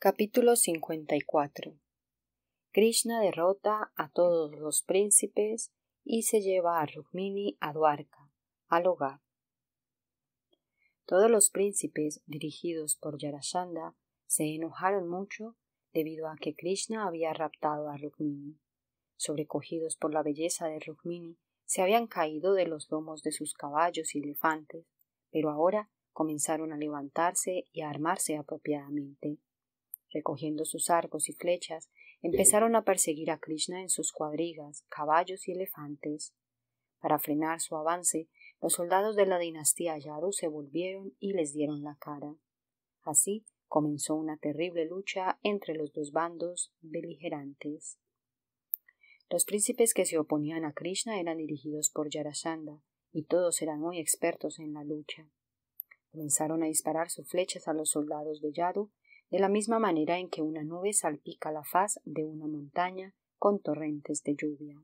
Capítulo 54 Krishna derrota a todos los príncipes y se lleva a Rukmini a Dwarka, al hogar. Todos los príncipes dirigidos por Yarashanda se enojaron mucho debido a que Krishna había raptado a Rukmini. Sobrecogidos por la belleza de Rukmini, se habían caído de los lomos de sus caballos y elefantes, pero ahora comenzaron a levantarse y a armarse apropiadamente recogiendo sus arcos y flechas, empezaron a perseguir a Krishna en sus cuadrigas, caballos y elefantes. Para frenar su avance, los soldados de la dinastía Yadu se volvieron y les dieron la cara. Así comenzó una terrible lucha entre los dos bandos beligerantes. Los príncipes que se oponían a Krishna eran dirigidos por Yarasanda y todos eran muy expertos en la lucha. Comenzaron a disparar sus flechas a los soldados de Yadu, de la misma manera en que una nube salpica la faz de una montaña con torrentes de lluvia.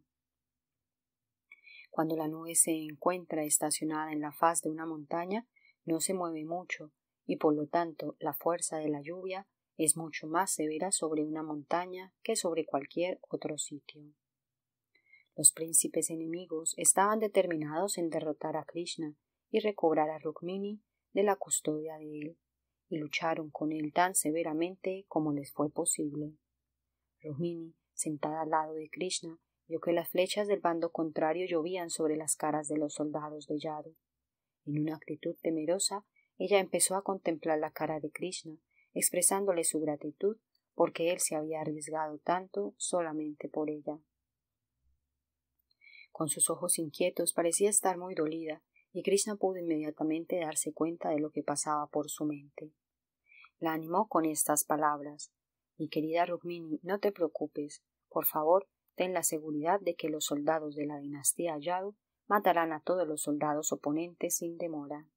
Cuando la nube se encuentra estacionada en la faz de una montaña, no se mueve mucho, y por lo tanto la fuerza de la lluvia es mucho más severa sobre una montaña que sobre cualquier otro sitio. Los príncipes enemigos estaban determinados en derrotar a Krishna y recobrar a Rukmini de la custodia de él, lucharon con él tan severamente como les fue posible. Rumini sentada al lado de Krishna, vio que las flechas del bando contrario llovían sobre las caras de los soldados de Yadu. En una actitud temerosa, ella empezó a contemplar la cara de Krishna, expresándole su gratitud porque él se había arriesgado tanto solamente por ella. Con sus ojos inquietos parecía estar muy dolida, y Krishna pudo inmediatamente darse cuenta de lo que pasaba por su mente la animó con estas palabras Mi querida Rukmini, no te preocupes. Por favor, ten la seguridad de que los soldados de la dinastía Yadu matarán a todos los soldados oponentes sin demora.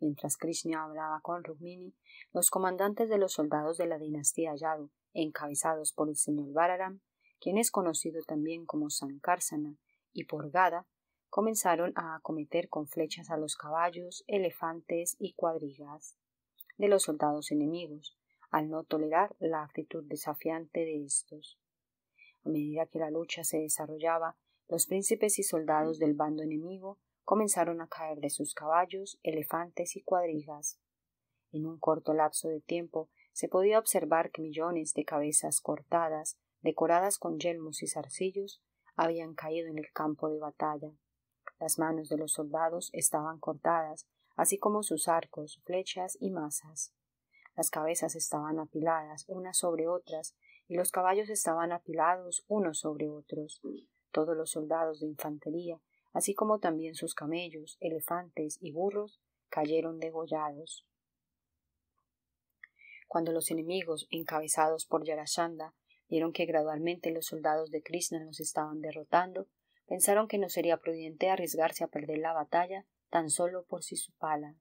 Mientras Krishna hablaba con Rukmini, los comandantes de los soldados de la dinastía Yadu, encabezados por el señor Vararam, quien es conocido también como Sankarsana, y por Gada, comenzaron a acometer con flechas a los caballos, elefantes y cuadrigas los soldados enemigos, al no tolerar la actitud desafiante de estos. A medida que la lucha se desarrollaba, los príncipes y soldados del bando enemigo comenzaron a caer de sus caballos, elefantes y cuadrigas. En un corto lapso de tiempo se podía observar que millones de cabezas cortadas, decoradas con yelmos y zarcillos, habían caído en el campo de batalla. Las manos de los soldados estaban cortadas, así como sus arcos, flechas y masas Las cabezas estaban apiladas unas sobre otras, y los caballos estaban apilados unos sobre otros. Todos los soldados de infantería, así como también sus camellos, elefantes y burros, cayeron degollados. Cuando los enemigos, encabezados por Yarashanda, vieron que gradualmente los soldados de Krishna los estaban derrotando, pensaron que no sería prudente arriesgarse a perder la batalla tan solo por si su pala,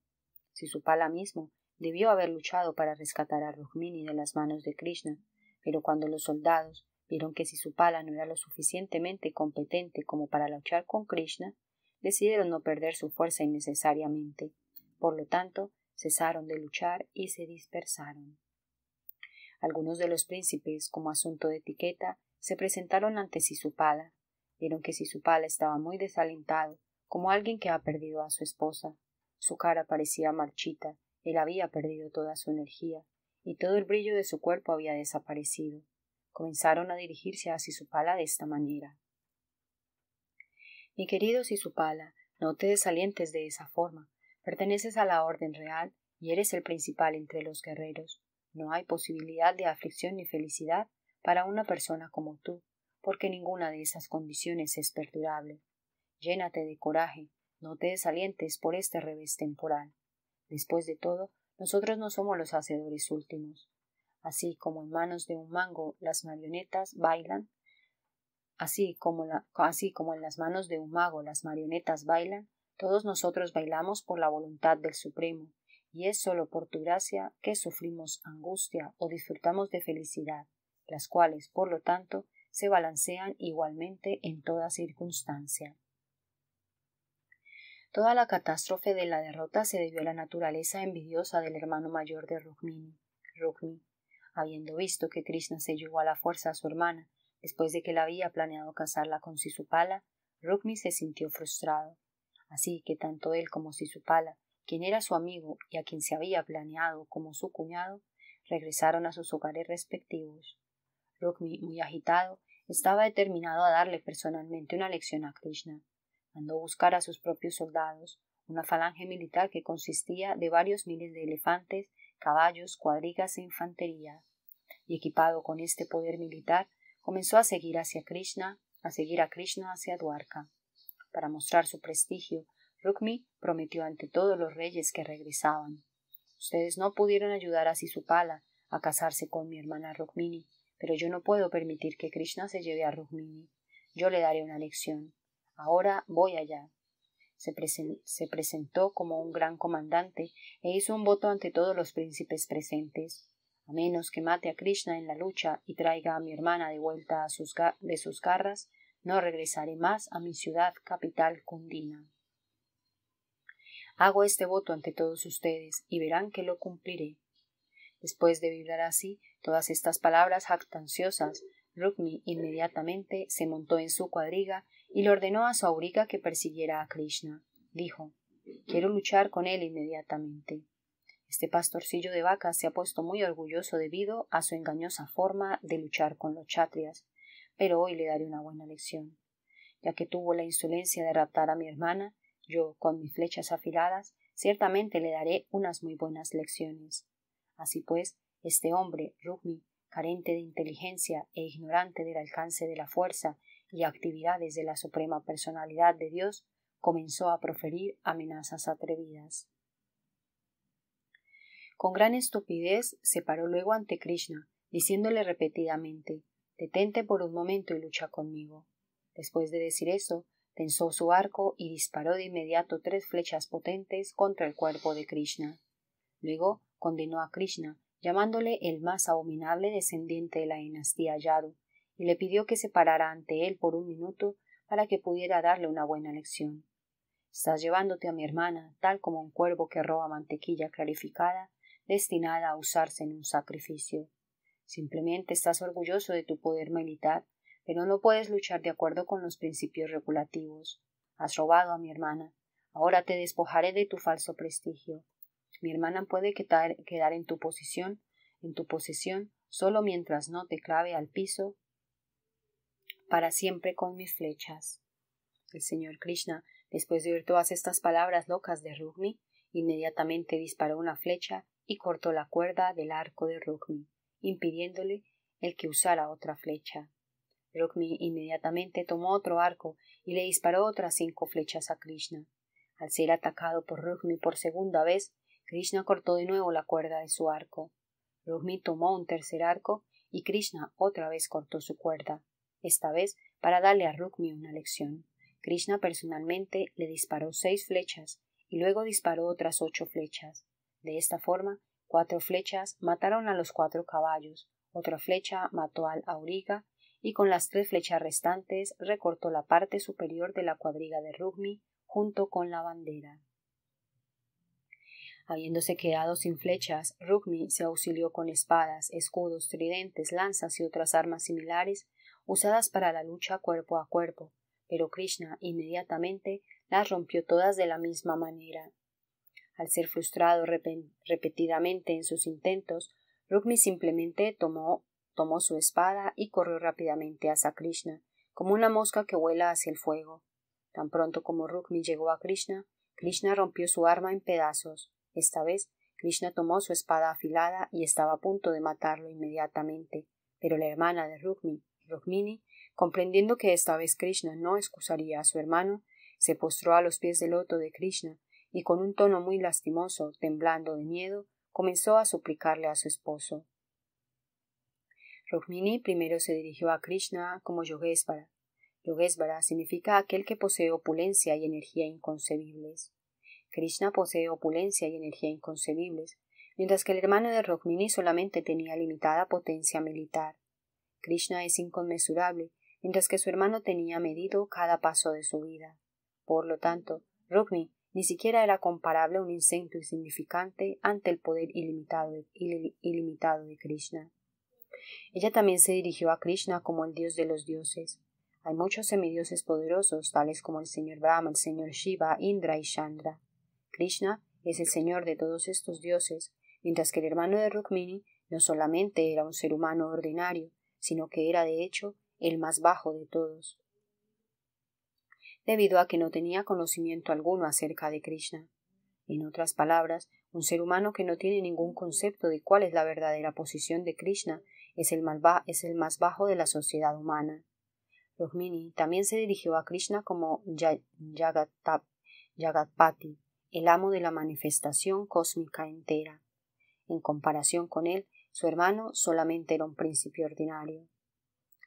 si su pala mismo debió haber luchado para rescatar a Rukmini de las manos de Krishna, pero cuando los soldados vieron que si su pala no era lo suficientemente competente como para luchar con Krishna, decidieron no perder su fuerza innecesariamente. Por lo tanto, cesaron de luchar y se dispersaron. Algunos de los príncipes, como asunto de etiqueta, se presentaron ante Sisupala. Vieron que Sisupala estaba muy desalentado como alguien que ha perdido a su esposa. Su cara parecía marchita, él había perdido toda su energía, y todo el brillo de su cuerpo había desaparecido. Comenzaron a dirigirse hacia su pala de esta manera. Mi querido Sisupala, no te desalientes de esa forma. Perteneces a la orden real y eres el principal entre los guerreros. No hay posibilidad de aflicción ni felicidad para una persona como tú, porque ninguna de esas condiciones es perdurable. Llénate de coraje, no te desalientes por este revés temporal. Después de todo, nosotros no somos los hacedores últimos. Así como en manos de un mango las marionetas bailan, así como, en las manos de un mago las marionetas bailan, todos nosotros bailamos por la voluntad del Supremo, y es sólo por tu gracia que sufrimos angustia o disfrutamos de felicidad, las cuales, por lo tanto, se balancean igualmente en toda circunstancia. Toda la catástrofe de la derrota se debió a la naturaleza envidiosa del hermano mayor de Rukmini, Rukmi, habiendo visto que Krishna se llevó a la fuerza a su hermana, después de que la había planeado casarla con Sisupala, Rukmi se sintió frustrado. Así que tanto él como Sisupala, quien era su amigo y a quien se había planeado como su cuñado, regresaron a sus hogares respectivos. Rukmi, muy agitado, estaba determinado a darle personalmente una lección a Krishna, mandó buscar a sus propios soldados, una falange militar que consistía de varios miles de elefantes, caballos, cuadrigas e infantería. Y equipado con este poder militar, comenzó a seguir hacia Krishna, a seguir a Krishna hacia Dwarka. Para mostrar su prestigio, Rukmi prometió ante todos los reyes que regresaban. Ustedes no pudieron ayudar a Sisupala a casarse con mi hermana Rukmini, pero yo no puedo permitir que Krishna se lleve a Rukmini. Yo le daré una lección. Ahora voy allá. Se, presentó como un gran comandante e hizo un voto ante todos los príncipes presentes. A menos que mate a Krishna en la lucha y traiga a mi hermana de vuelta de sus garras, no regresaré más a mi ciudad capital Cundina. Hago este voto ante todos ustedes y verán que lo cumpliré. Después de vibrar así todas estas palabras jactanciosas, Rukmi inmediatamente se montó en su cuadriga y le ordenó a auriga que persiguiera a Krishna. Dijo Quiero luchar con él inmediatamente. Este pastorcillo de vacas se ha puesto muy orgulloso debido a su engañosa forma de luchar con los chatrias, pero hoy le daré una buena lección. Ya que tuvo la insolencia de raptar a mi hermana, yo, con mis flechas afiladas, ciertamente le daré unas muy buenas lecciones. Así pues, este hombre, Rukmi, carente de inteligencia e ignorante del alcance de la fuerza y actividades de la Suprema Personalidad de Dios, comenzó a proferir amenazas atrevidas. Con gran estupidez se paró luego ante Krishna, diciéndole repetidamente Detente por un momento y lucha conmigo. Después de decir eso, tensó su arco y disparó de inmediato tres flechas potentes contra el cuerpo de Krishna. Luego condenó a Krishna, llamándole el más abominable descendiente de la dinastía Yadu, y le pidió que se parara ante él por un minuto para que pudiera darle una buena lección. Estás llevándote a mi hermana, tal como un cuervo que roba mantequilla clarificada, destinada a usarse en un sacrificio. Simplemente estás orgulloso de tu poder militar, pero no puedes luchar de acuerdo con los principios regulativos. Has robado a mi hermana. Ahora te despojaré de tu falso prestigio. Mi hermana puede quedar en tu posición, en tu posesión, solo mientras no te clave al piso para siempre con mis flechas. El señor Krishna, después de oír todas estas palabras locas de Rukmi, inmediatamente disparó una flecha y cortó la cuerda del arco de Rukmi, impidiéndole el que usara otra flecha. Rukmi inmediatamente tomó otro arco y le disparó otras cinco flechas a Krishna. Al ser atacado por Rukmi por segunda vez, Krishna cortó de nuevo la cuerda de su arco. Rukmi tomó un tercer arco y Krishna otra vez cortó su cuerda esta vez para darle a Rukmi una lección. Krishna personalmente le disparó seis flechas y luego disparó otras ocho flechas. De esta forma, cuatro flechas mataron a los cuatro caballos, otra flecha mató al auriga y con las tres flechas restantes recortó la parte superior de la cuadriga de Rukmi junto con la bandera. Habiéndose quedado sin flechas, Rukmi se auxilió con espadas, escudos, tridentes, lanzas y otras armas similares usadas para la lucha cuerpo a cuerpo, pero Krishna inmediatamente las rompió todas de la misma manera. Al ser frustrado repetidamente en sus intentos, Rukmi simplemente tomó, su espada y corrió rápidamente hacia Krishna, como una mosca que vuela hacia el fuego. Tan pronto como Rukmi llegó a Krishna, Krishna rompió su arma en pedazos. Esta vez, Krishna tomó su espada afilada y estaba a punto de matarlo inmediatamente, pero la hermana de Rukmi, Rukmini, comprendiendo que esta vez Krishna no excusaría a su hermano, se postró a los pies del loto de Krishna y con un tono muy lastimoso, temblando de miedo, comenzó a suplicarle a su esposo. Rukmini primero se dirigió a Krishna como Yogesvara. Yogesvara significa aquel que posee opulencia y energía inconcebibles. Krishna posee opulencia y energía inconcebibles, mientras que el hermano de Rukmini solamente tenía limitada potencia militar. Krishna es inconmensurable, mientras que su hermano tenía medido cada paso de su vida. Por lo tanto, Rukmini ni siquiera era comparable a un insecto insignificante ante el poder ilimitado de, ilimitado de Krishna. Ella también se dirigió a Krishna como el dios de los dioses. Hay muchos semidioses poderosos, tales como el señor Brahma, el señor Shiva, Indra y Chandra. Krishna es el señor de todos estos dioses, mientras que el hermano de Rukmini no solamente era un ser humano ordinario, sino que era de hecho el más bajo de todos, debido a que no tenía conocimiento alguno acerca de Krishna. En otras palabras, un ser humano que no tiene ningún concepto de cuál es la verdadera posición de Krishna es el, es el más bajo de la sociedad humana. Rukmini también se dirigió a Krishna como Yagatap, el amo de la manifestación cósmica entera. En comparación con él, su hermano solamente era un príncipe ordinario.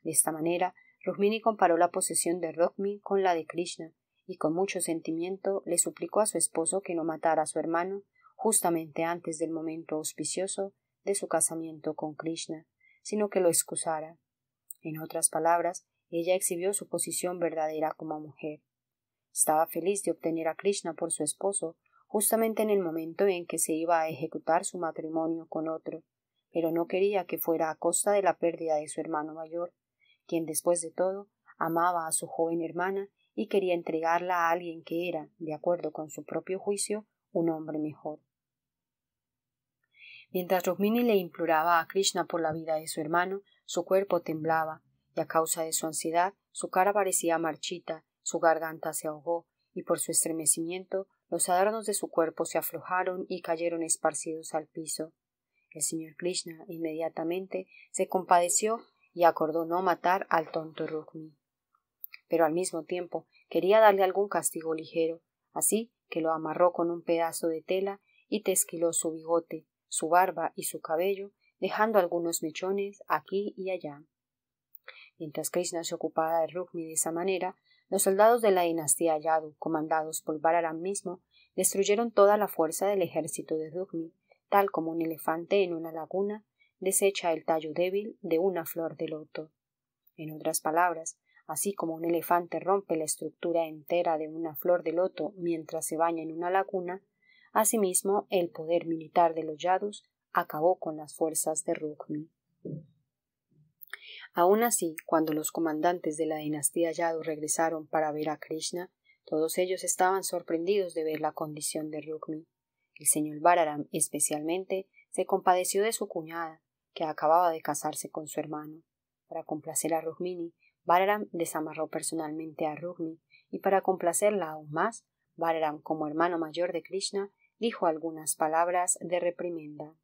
De esta manera, Rukmini comparó la posesión de Rukmi con la de Krishna y con mucho sentimiento le suplicó a su esposo que no matara a su hermano justamente antes del momento auspicioso de su casamiento con Krishna, sino que lo excusara. En otras palabras, ella exhibió su posición verdadera como mujer. Estaba feliz de obtener a Krishna por su esposo justamente en el momento en que se iba a ejecutar su matrimonio con otro pero no quería que fuera a costa de la pérdida de su hermano mayor, quien después de todo amaba a su joven hermana y quería entregarla a alguien que era, de acuerdo con su propio juicio, un hombre mejor. Mientras Rukmini le imploraba a Krishna por la vida de su hermano, su cuerpo temblaba, y a causa de su ansiedad su cara parecía marchita, su garganta se ahogó, y por su estremecimiento los adornos de su cuerpo se aflojaron y cayeron esparcidos al piso. El señor Krishna inmediatamente se compadeció y acordó no matar al tonto Rukmi. Pero al mismo tiempo quería darle algún castigo ligero, así que lo amarró con un pedazo de tela y tesquiló su bigote, su barba y su cabello, dejando algunos mechones aquí y allá. Mientras Krishna se ocupaba de Rukmi de esa manera, los soldados de la dinastía Yadu, comandados por Balaram mismo, destruyeron toda la fuerza del ejército de Rukmi tal como un elefante en una laguna desecha el tallo débil de una flor de loto. En otras palabras, así como un elefante rompe la estructura entera de una flor de loto mientras se baña en una laguna, asimismo el poder militar de los Yadus acabó con las fuerzas de Rukmi. Aun así, cuando los comandantes de la dinastía Yadu regresaron para ver a Krishna, todos ellos estaban sorprendidos de ver la condición de Rukmi. El señor Bararam, especialmente, se compadeció de su cuñada, que acababa de casarse con su hermano. Para complacer a Rukmini, Bararam desamarró personalmente a Rukmini y para complacerla aún más, Bararam, como hermano mayor de Krishna, dijo algunas palabras de reprimenda.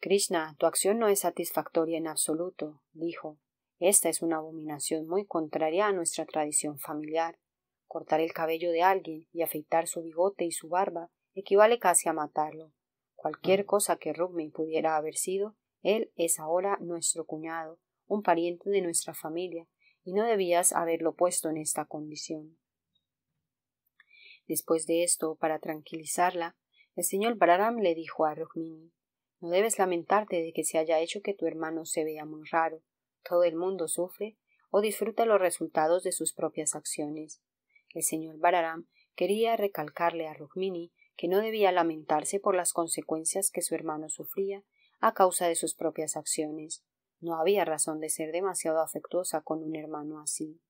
Krishna, tu acción no es satisfactoria en absoluto, dijo. Esta es una abominación muy contraria a nuestra tradición familiar. Cortar el cabello de alguien y afeitar su bigote y su barba equivale casi a matarlo. Cualquier ah. cosa que Rugmin pudiera haber sido, él es ahora nuestro cuñado, un pariente de nuestra familia, y no debías haberlo puesto en esta condición. Después de esto, para tranquilizarla, el señor Bararam le dijo a Rukmini No debes lamentarte de que se haya hecho que tu hermano se vea muy raro. Todo el mundo sufre o disfruta los resultados de sus propias acciones. El señor Bararam quería recalcarle a Rukmini que no debía lamentarse por las consecuencias que su hermano sufría a causa de sus propias acciones. No había razón de ser demasiado afectuosa con un hermano así.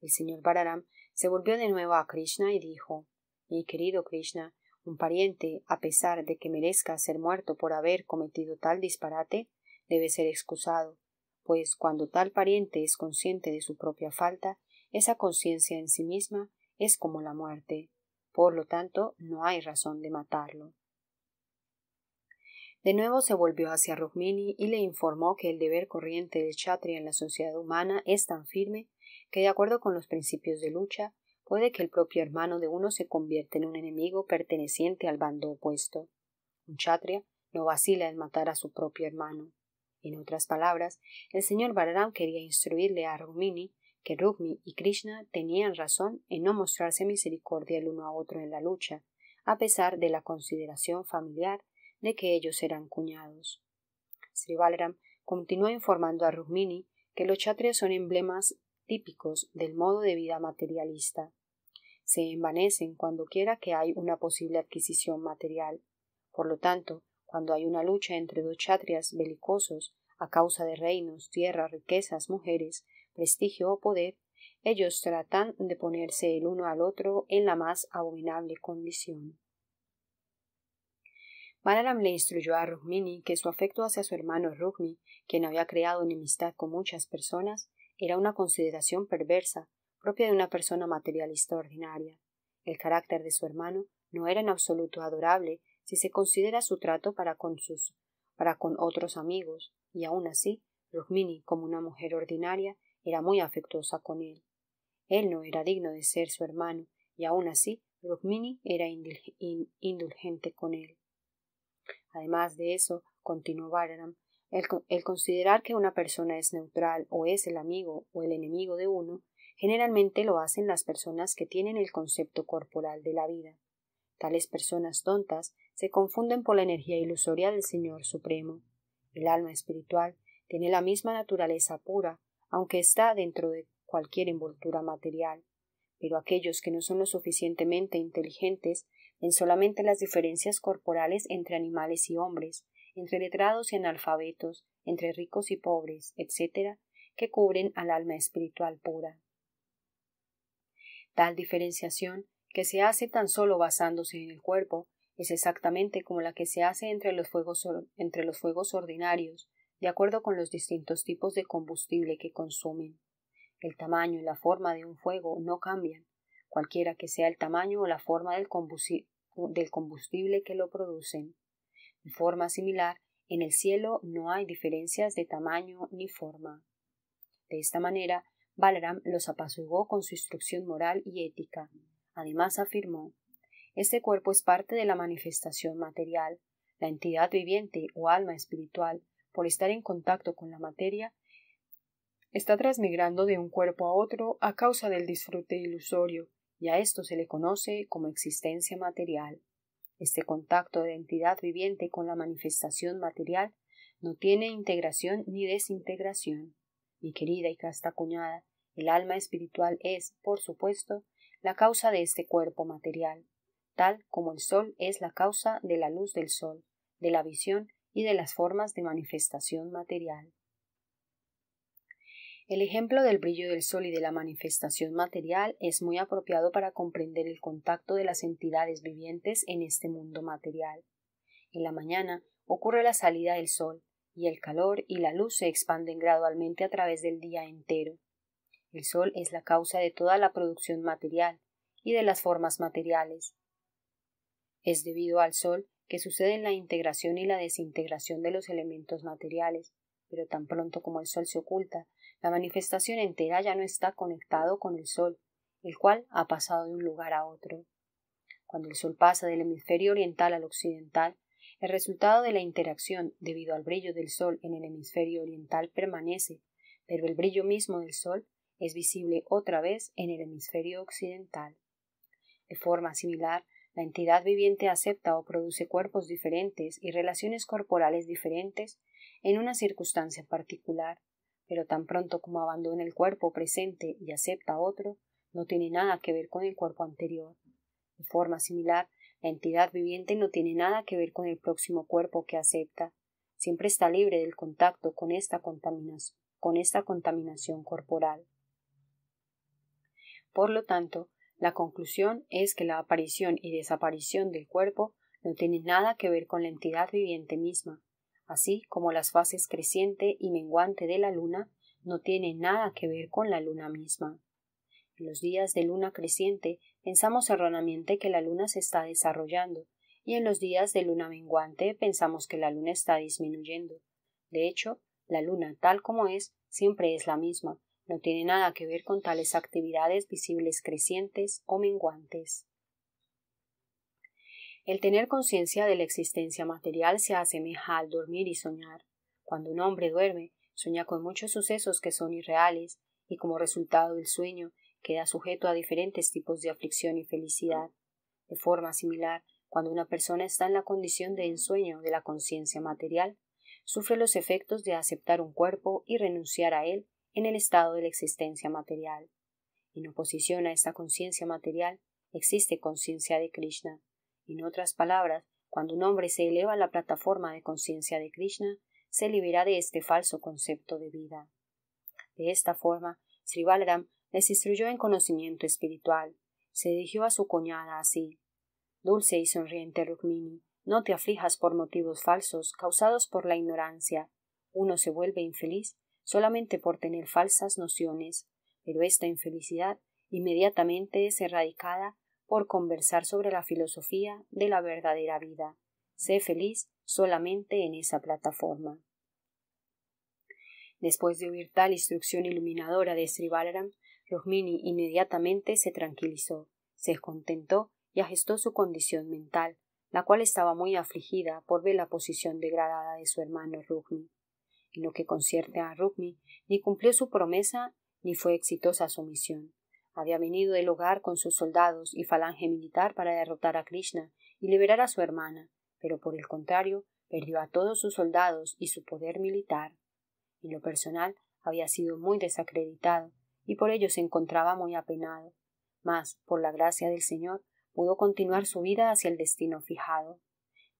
El señor Bararam se volvió de nuevo a Krishna y dijo Mi querido Krishna, un pariente, a pesar de que merezca ser muerto por haber cometido tal disparate, debe ser excusado, pues cuando tal pariente es consciente de su propia falta, esa conciencia en sí misma es como la muerte. Por lo tanto, no hay razón de matarlo. De nuevo se volvió hacia Rukmini y le informó que el deber corriente del Chatria en la sociedad humana es tan firme que, de acuerdo con los principios de lucha, puede que el propio hermano de uno se convierta en un enemigo perteneciente al bando opuesto. Un Chatria no vacila en matar a su propio hermano. En otras palabras, el señor Balaram quería instruirle a Rukmini que Rukmi y Krishna tenían razón en no mostrarse misericordia el uno a otro en la lucha, a pesar de la consideración familiar de que ellos eran cuñados. Sri continuó informando a Rukmini que los chatrias son emblemas típicos del modo de vida materialista. Se envanecen cuando quiera que hay una posible adquisición material. Por lo tanto, cuando hay una lucha entre dos chatrias belicosos a causa de reinos, tierras, riquezas, mujeres, prestigio o poder, ellos tratan de ponerse el uno al otro en la más abominable condición. Balaram le instruyó a Rukmini que su afecto hacia su hermano Rukmi, quien había creado enemistad con muchas personas, era una consideración perversa, propia de una persona materialista ordinaria. El carácter de su hermano no era en absoluto adorable si se considera su trato para con sus para con otros amigos, y aun así, Rukmini, como una mujer ordinaria, era muy afectuosa con él. Él no era digno de ser su hermano, y aun así Rukmini era indulgente con él. Además de eso, continuó Balaram, el, el, considerar que una persona es neutral o es el amigo o el enemigo de uno, generalmente lo hacen las personas que tienen el concepto corporal de la vida. Tales personas tontas se confunden por la energía ilusoria del Señor Supremo. El alma espiritual tiene la misma naturaleza pura, aunque está dentro de cualquier envoltura material. Pero aquellos que no son lo suficientemente inteligentes ven solamente las diferencias corporales entre animales y hombres, entre letrados y analfabetos, entre ricos y pobres, etc., que cubren al alma espiritual pura. Tal diferenciación, que se hace tan solo basándose en el cuerpo, es exactamente como la que se hace entre los fuegos, entre los fuegos ordinarios, de acuerdo con los distintos tipos de combustible que consumen. El tamaño y la forma de un fuego no cambian, cualquiera que sea el tamaño o la forma del, combustible que lo producen. De forma similar, en el cielo no hay diferencias de tamaño ni forma. De esta manera, Balaram los apaciguó con su instrucción moral y ética. Además afirmó Este cuerpo es parte de la manifestación material, la entidad viviente o alma espiritual por estar en contacto con la materia, está transmigrando de un cuerpo a otro a causa del disfrute ilusorio, y a esto se le conoce como existencia material. Este contacto de entidad viviente con la manifestación material no tiene integración ni desintegración. Mi querida y casta cuñada, el alma espiritual es, por supuesto, la causa de este cuerpo material, tal como el sol es la causa de la luz del sol, de la visión y de las formas de manifestación material. El ejemplo del brillo del sol y de la manifestación material es muy apropiado para comprender el contacto de las entidades vivientes en este mundo material. En la mañana ocurre la salida del sol, y el calor y la luz se expanden gradualmente a través del día entero. El sol es la causa de toda la producción material y de las formas materiales. Es debido al sol que sucede en la integración y la desintegración de los elementos materiales, pero tan pronto como el sol se oculta, la manifestación entera ya no está conectado con el sol, el cual ha pasado de un lugar a otro. Cuando el sol pasa del hemisferio oriental al occidental, el resultado de la interacción debido al brillo del sol en el hemisferio oriental permanece, pero el brillo mismo del sol es visible otra vez en el hemisferio occidental. De forma similar, la entidad viviente acepta o produce cuerpos diferentes y relaciones corporales diferentes en una circunstancia particular, pero tan pronto como abandona el cuerpo presente y acepta otro, no tiene nada que ver con el cuerpo anterior. De forma similar, la entidad viviente no tiene nada que ver con el próximo cuerpo que acepta, siempre está libre del contacto con esta contaminación, con esta contaminación corporal. Por lo tanto, la conclusión es que la aparición y desaparición del cuerpo no tiene nada que ver con la entidad viviente misma, así como las fases creciente y menguante de la luna no tienen nada que ver con la luna misma. En los días de luna creciente pensamos erróneamente que la luna se está desarrollando, y en los días de luna menguante pensamos que la luna está disminuyendo. De hecho, la luna tal como es siempre es la misma, no tiene nada que ver con tales actividades visibles crecientes o menguantes. El tener conciencia de la existencia material se asemeja al dormir y soñar. Cuando un hombre duerme, sueña con muchos sucesos que son irreales, y como resultado del sueño queda sujeto a diferentes tipos de aflicción y felicidad. De forma similar, cuando una persona está en la condición de ensueño de la conciencia material, sufre los efectos de aceptar un cuerpo y renunciar a él en el estado de la existencia material. En oposición a esta conciencia material existe conciencia de Krishna. En otras palabras, cuando un hombre se eleva a la plataforma de conciencia de Krishna, se libera de este falso concepto de vida. De esta forma, Sri Balaram les instruyó en conocimiento espiritual. Se dirigió a su cuñada así. Dulce y sonriente Rukmini, no te aflijas por motivos falsos causados por la ignorancia. Uno se vuelve infeliz solamente por tener falsas nociones, pero esta infelicidad inmediatamente es erradicada por conversar sobre la filosofía de la verdadera vida. Sé feliz solamente en esa plataforma. Después de oír tal instrucción iluminadora de Sri Balaram, inmediatamente se tranquilizó, se contentó y ajustó su condición mental, la cual estaba muy afligida por ver la posición degradada de su hermano lo que concierte a Rukmi, ni cumplió su promesa ni fue exitosa su misión. Había venido del hogar con sus soldados y falange militar para derrotar a Krishna y liberar a su hermana, pero por el contrario, perdió a todos sus soldados y su poder militar. Y lo personal, había sido muy desacreditado y por ello se encontraba muy apenado. Mas, por la gracia del Señor, pudo continuar su vida hacia el destino fijado.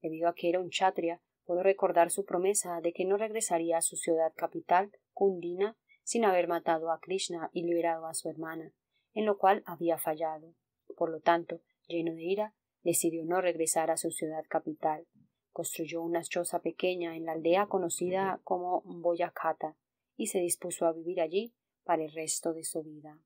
Debido a que era un chatria, pudo recordar su promesa de que no regresaría a su ciudad capital, Kundina, sin haber matado a Krishna y liberado a su hermana, en lo cual había fallado. Por lo tanto, lleno de ira, decidió no regresar a su ciudad capital. Construyó una choza pequeña en la aldea conocida como Boyacata y se dispuso a vivir allí para el resto de su vida.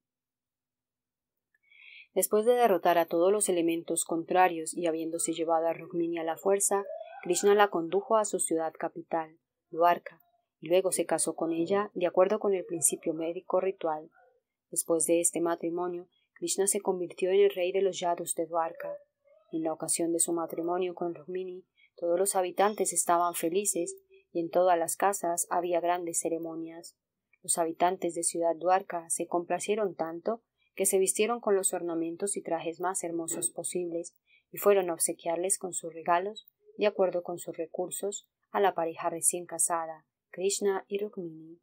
Después de derrotar a todos los elementos contrarios y habiéndose llevado a Rukmini a la fuerza, Krishna la condujo a su ciudad capital, Duarca y luego se casó con ella de acuerdo con el principio médico ritual. Después de este matrimonio, Krishna se convirtió en el rey de los Yadus de Dwarka. En la ocasión de su matrimonio con Rukmini, todos los habitantes estaban felices y en todas las casas había grandes ceremonias. Los habitantes de Ciudad Duarca se complacieron tanto que se vistieron con los ornamentos y trajes más hermosos posibles y fueron a obsequiarles con sus regalos de acuerdo con sus recursos, a la pareja recién casada, Krishna y Rukmini.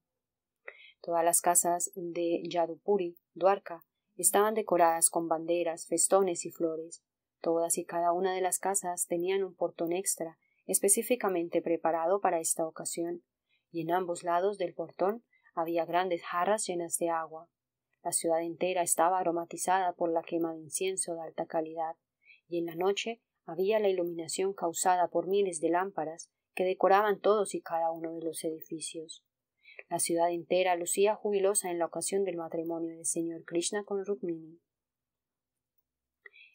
Todas las casas de Yadupuri, Dwarka, estaban decoradas con banderas, festones y flores. Todas y cada una de las casas tenían un portón extra, específicamente preparado para esta ocasión, y en ambos lados del portón había grandes jarras llenas de agua. La ciudad entera estaba aromatizada por la quema de incienso de alta calidad, y en la noche había la iluminación causada por miles de lámparas que decoraban todos y cada uno de los edificios. La ciudad entera lucía jubilosa en la ocasión del matrimonio del señor Krishna con Rukmini.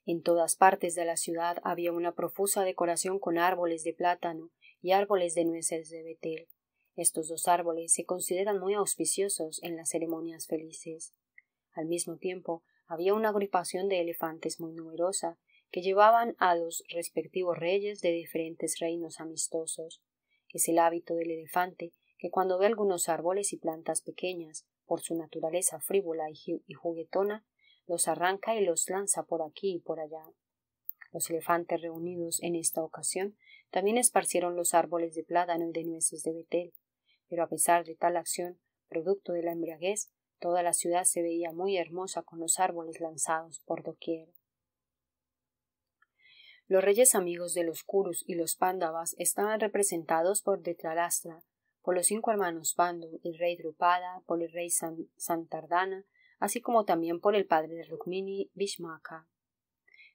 En todas partes de la ciudad había una profusa decoración con árboles de plátano y árboles de nueces de betel. Estos dos árboles se consideran muy auspiciosos en las ceremonias felices. Al mismo tiempo, había una agrupación de elefantes muy numerosa que llevaban a los respectivos reyes de diferentes reinos amistosos. Es el hábito del elefante que cuando ve algunos árboles y plantas pequeñas, por su naturaleza frívola y juguetona, los arranca y los lanza por aquí y por allá. Los elefantes reunidos en esta ocasión también esparcieron los árboles de plátano y de nueces de Betel, pero a pesar de tal acción, producto de la embriaguez, toda la ciudad se veía muy hermosa con los árboles lanzados por doquier. Los reyes amigos de los Kurus y los Pándavas estaban representados por Detralastra, por los cinco hermanos Pandu, el rey Drupada, por el rey Santardana, así como también por el padre de Rukmini, Bismaka.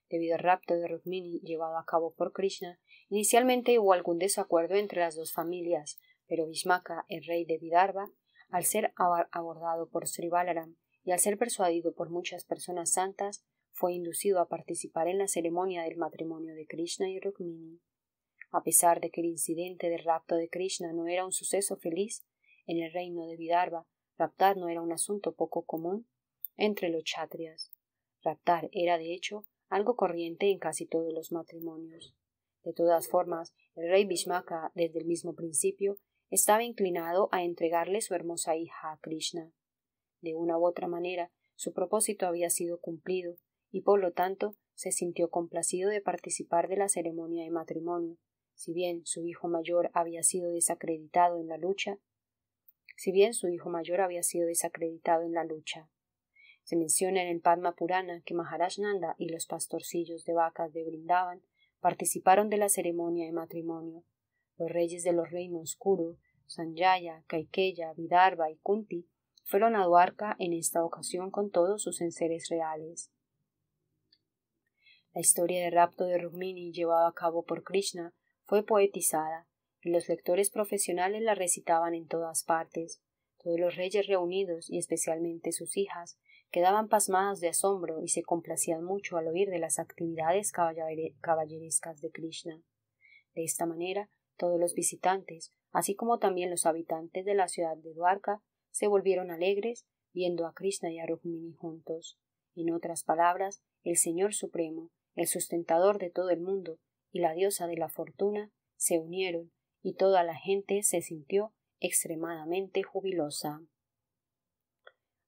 Debido al rapto de Rukmini llevado a cabo por Krishna, inicialmente hubo algún desacuerdo entre las dos familias, pero Bismaka el rey de Vidarbha, al ser abordado por Sri y al ser persuadido por muchas personas santas, fue inducido a participar en la ceremonia del matrimonio de Krishna y Rukmini. A pesar de que el incidente del rapto de Krishna no era un suceso feliz, en el reino de Vidarbha, raptar no era un asunto poco común entre los chatrias. Raptar era, de hecho, algo corriente en casi todos los matrimonios. De todas formas, el rey Bishmaka, desde el mismo principio, estaba inclinado a entregarle su hermosa hija a Krishna. De una u otra manera, su propósito había sido cumplido, y por lo tanto se sintió complacido de participar de la ceremonia de matrimonio, si bien su hijo mayor había sido desacreditado en la lucha, si bien su hijo mayor había sido desacreditado en la lucha. Se menciona en el Padma Purana que Maharaj Nanda y los pastorcillos de vacas de brindaban participaron de la ceremonia de matrimonio. Los reyes de los reinos Kuru, Sanjaya, Kaikeya, Vidarbha y Kunti fueron a Duarca en esta ocasión con todos sus enseres reales. La historia del rapto de Rukmini llevado a cabo por Krishna fue poetizada y los lectores profesionales la recitaban en todas partes. Todos los reyes reunidos y especialmente sus hijas quedaban pasmadas de asombro y se complacían mucho al oír de las actividades caballerescas de Krishna. De esta manera, todos los visitantes, así como también los habitantes de la ciudad de Dwarka, se volvieron alegres viendo a Krishna y a Rukmini juntos. En otras palabras, el Señor Supremo el sustentador de todo el mundo y la diosa de la fortuna, se unieron y toda la gente se sintió extremadamente jubilosa.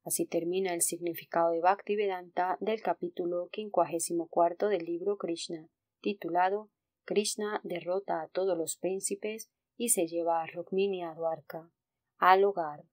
Así termina el significado de Vedanta del capítulo 54 del libro Krishna, titulado Krishna derrota a todos los príncipes y se lleva a Rukmini a al hogar.